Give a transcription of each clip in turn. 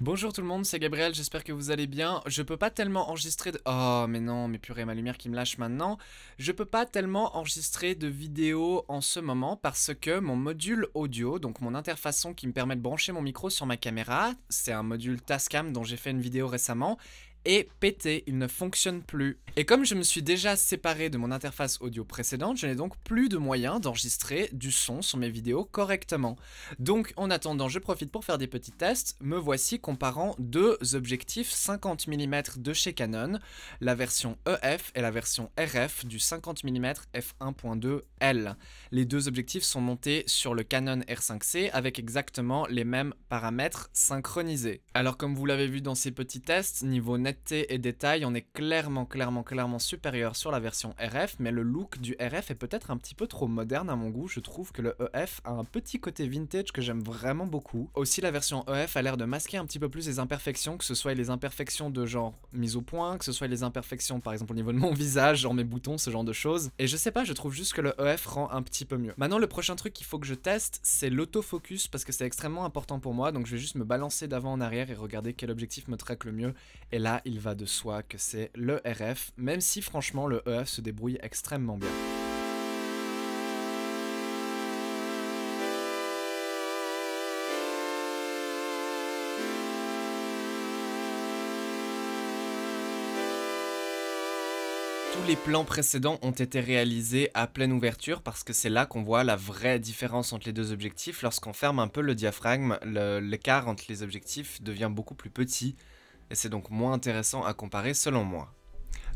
Bonjour tout le monde, c'est Gabriel, j'espère que vous allez bien. Je peux pas tellement enregistrer de... Oh mais non, mais purée, ma lumière qui me lâche maintenant. Je peux pas tellement enregistrer de vidéos en ce moment parce que mon module audio, donc mon son qui me permet de brancher mon micro sur ma caméra, c'est un module Tascam dont j'ai fait une vidéo récemment, est pété, il ne fonctionne plus. Et comme je me suis déjà séparé de mon interface audio précédente, je n'ai donc plus de moyen d'enregistrer du son sur mes vidéos correctement. Donc en attendant, je profite pour faire des petits tests. Me voici comparant deux objectifs 50 mm de chez Canon, la version EF et la version RF du 50 mm f1.2L. Les deux objectifs sont montés sur le Canon R5C avec exactement les mêmes paramètres synchronisés. Alors comme vous l'avez vu dans ces petits tests, niveau net, netteté et détail, on est clairement, clairement, clairement supérieur sur la version RF, mais le look du RF est peut-être un petit peu trop moderne à mon goût. Je trouve que le EF a un petit côté vintage que j'aime vraiment beaucoup. Aussi, la version EF a l'air de masquer un petit peu plus les imperfections, que ce soit les imperfections de genre mise au point, que ce soit les imperfections par exemple au niveau de mon visage, genre mes boutons, ce genre de choses. Et je sais pas, je trouve juste que le EF rend un petit peu mieux. Maintenant, le prochain truc qu'il faut que je teste, c'est l'autofocus parce que c'est extrêmement important pour moi, donc je vais juste me balancer d'avant en arrière et regarder quel objectif me traque le mieux. Et là, il va de soi que c'est le RF, même si franchement le EF se débrouille extrêmement bien. Tous les plans précédents ont été réalisés à pleine ouverture parce que c'est là qu'on voit la vraie différence entre les deux objectifs. Lorsqu'on ferme un peu le diaphragme, l'écart entre les objectifs devient beaucoup plus petit et c'est donc moins intéressant à comparer selon moi.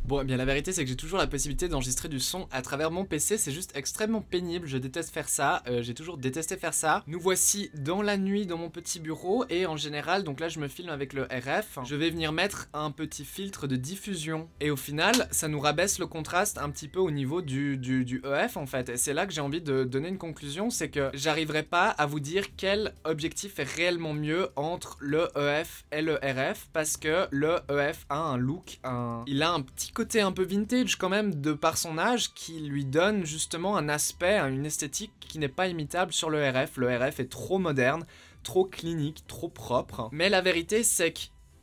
Bon, eh bien la vérité c'est que j'ai toujours la possibilité d'enregistrer du son à travers mon PC, c'est juste extrêmement pénible, je déteste faire ça, euh, j'ai toujours détesté faire ça. Nous voici dans la nuit dans mon petit bureau et en général, donc là je me filme avec le RF, je vais venir mettre un petit filtre de diffusion et au final ça nous rabaisse le contraste un petit peu au niveau du, du, du EF en fait et c'est là que j'ai envie de donner une conclusion, c'est que j'arriverai pas à vous dire quel objectif est réellement mieux entre le EF et le RF parce que le EF a un look, un... il a un petit côté un peu vintage quand même de par son âge qui lui donne justement un aspect, hein, une esthétique qui n'est pas imitable sur le RF. Le RF est trop moderne, trop clinique, trop propre. Mais la vérité c'est que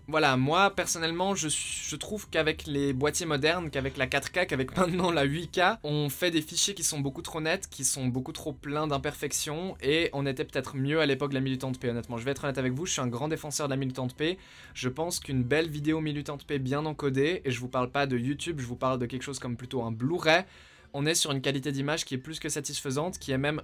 voilà, moi personnellement, je, trouve qu'avec les boîtiers modernes, qu'avec la 4K, qu'avec maintenant la 8K, on fait des fichiers qui sont beaucoup trop nets, qui sont beaucoup trop pleins d'imperfections, et on était peut-être mieux à l'époque de la militante P, honnêtement. Je vais être honnête avec vous, je suis un grand défenseur de la militante P. Je pense qu'une belle vidéo militante P bien encodée, et je vous parle pas de YouTube, je vous parle de quelque chose comme plutôt un Blu-ray, on est sur une qualité d'image qui est plus que satisfaisante, qui est même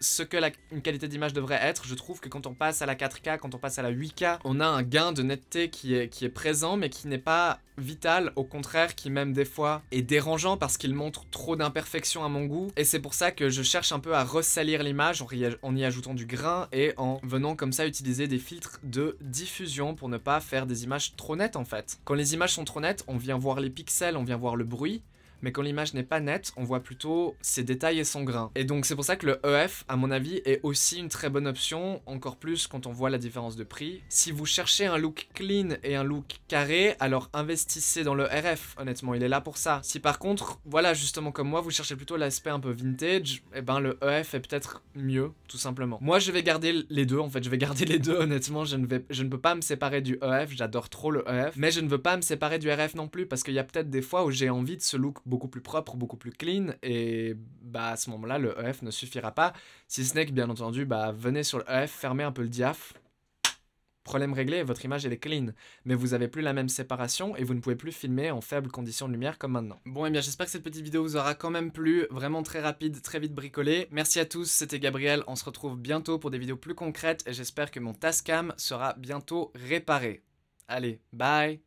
ce que la, une qualité d'image devrait être. Je trouve que quand on passe à la 4K, quand on passe à la 8K, on a un gain de netteté qui est, qui est présent, mais qui n'est pas vital, au contraire, qui même des fois est dérangeant parce qu'il montre trop d'imperfections à mon goût. Et c'est pour ça que je cherche un peu à ressalir l'image en y ajoutant du grain et en venant comme ça utiliser des filtres de diffusion pour ne pas faire des images trop nettes en fait. Quand les images sont trop nettes, on vient voir les pixels, on vient voir le bruit, mais quand l'image n'est pas nette, on voit plutôt ses détails et son grain. Et donc c'est pour ça que le EF, à mon avis, est aussi une très bonne option, encore plus quand on voit la différence de prix. Si vous cherchez un look clean et un look carré, alors investissez dans le RF, honnêtement, il est là pour ça. Si par contre, voilà, justement comme moi, vous cherchez plutôt l'aspect un peu vintage, et eh ben le EF est peut-être mieux, tout simplement. Moi, je vais garder les deux, en fait, je vais garder les deux, honnêtement, je ne, vais, je ne peux pas me séparer du EF, j'adore trop le EF, mais je ne veux pas me séparer du RF non plus, parce qu'il y a peut-être des fois où j'ai envie de ce look beaucoup plus propre, beaucoup plus clean. Et bah, à ce moment-là, le EF ne suffira pas. Si ce n'est que, bien entendu, bah, venez sur le EF, fermez un peu le diaph. Problème réglé, votre image est clean, mais vous n'avez plus la même séparation et vous ne pouvez plus filmer en faible condition de lumière comme maintenant. Bon et eh bien j'espère que cette petite vidéo vous aura quand même plu, vraiment très rapide, très vite bricolé. Merci à tous, c'était Gabriel, on se retrouve bientôt pour des vidéos plus concrètes et j'espère que mon Tascam sera bientôt réparé. Allez, bye